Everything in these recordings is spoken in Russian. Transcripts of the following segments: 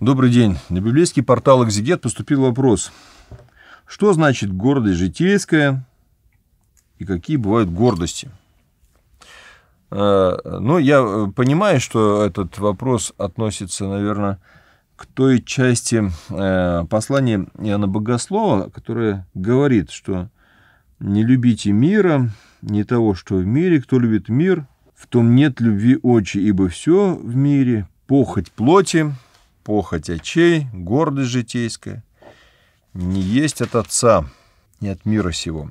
Добрый день. На библейский портал «Экзегет» поступил вопрос. Что значит гордость житейская и какие бывают гордости? Э, ну, я э, понимаю, что этот вопрос относится, наверное, к той части э, послания Иоанна Богослова, которая говорит, что «не любите мира, не того, что в мире, кто любит мир, в том нет любви очи, ибо все в мире, похоть плоти, похоть очей, гордость житейская, не есть от отца, не от мира сего.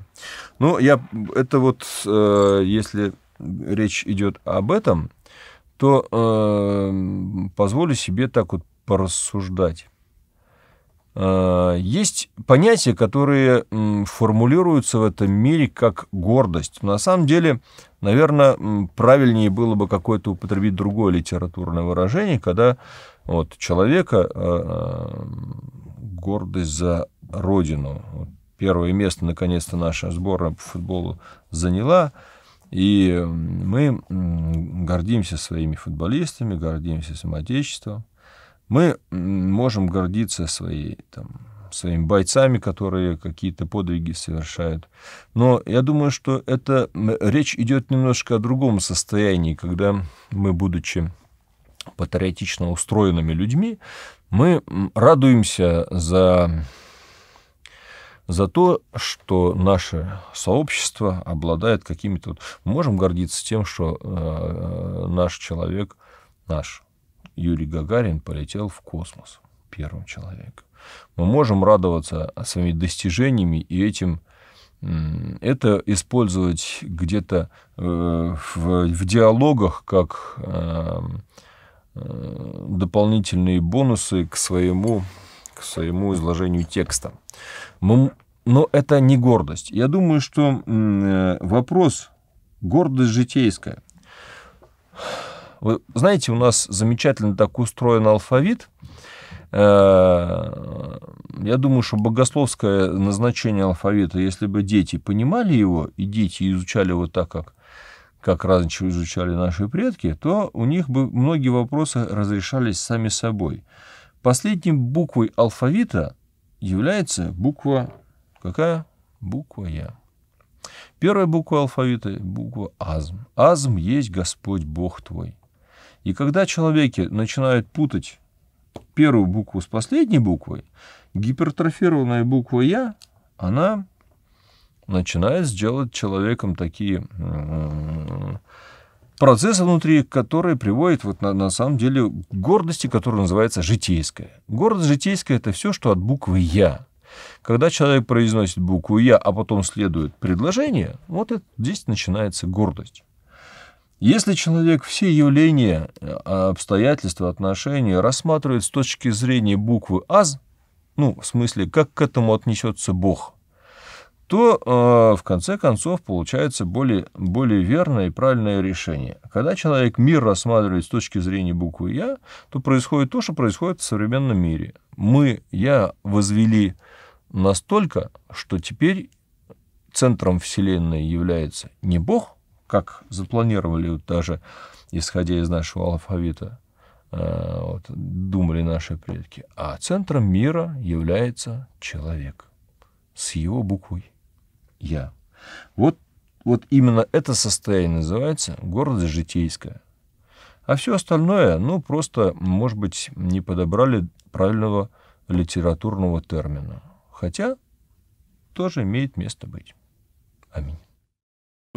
Ну, я, это вот, э, если речь идет об этом, то э, позволю себе так вот порассуждать. Э, есть понятия, которые формулируются в этом мире как гордость. На самом деле, наверное, правильнее было бы какое-то употребить другое литературное выражение, когда вот, человека э, э, гордость за родину. Первое место, наконец-то, наша сборная по футболу заняла. И мы гордимся своими футболистами, гордимся своим отечеством. Мы можем гордиться своей, там, своими бойцами, которые какие-то подвиги совершают. Но я думаю, что это речь идет немножко о другом состоянии, когда мы, будучи патриотично устроенными людьми, мы радуемся за, за то, что наше сообщество обладает какими-то... мы можем гордиться тем, что э, э наш человек, наш Юрий Гагарин полетел в космос первым человеком. Мы можем радоваться своими достижениями и этим это использовать где-то э, в, в диалогах как эм, э, дополнительные бонусы к своему, к своему изложению текста. но это не гордость. Я думаю, что э, вопрос гордость житейская. Вы знаете, у нас замечательно так устроен алфавит. Э, я думаю, что богословское назначение алфавита, если бы дети понимали его, и дети изучали его так, как, как раньше изучали наши предки, то у них бы многие вопросы разрешались сами собой. Последней буквой алфавита является буква... Какая? Буква Я. Первая буква алфавита – буква Азм. Азм есть Господь Бог твой. И когда человеки начинают путать первую букву с последней буквой, гипертрофированная буква «я», она начинает сделать человеком такие процессы внутри, которые приводят вот на, на самом деле к гордости, которая называется житейская. Гордость житейская – это все, что от буквы «я». Когда человек произносит букву «я», а потом следует предложение, вот это, здесь начинается гордость. Если человек все явления, э, обстоятельства, отношения рассматривает с точки зрения буквы «аз», ну, в смысле, как к этому отнесется Бог, то э, в конце концов получается более, более верное и правильное решение. Когда человек мир рассматривает с точки зрения буквы «я», то происходит то, что происходит в современном мире. Мы «я» возвели настолько, что теперь центром Вселенной является не Бог – как запланировали даже, исходя из нашего алфавита, э, вот, думали наши предки. А центром мира является человек с его буквой «Я». Вот, вот именно это состояние называется гордость житейская. А все остальное, ну, просто, может быть, не подобрали правильного литературного термина. Хотя тоже имеет место быть. Аминь.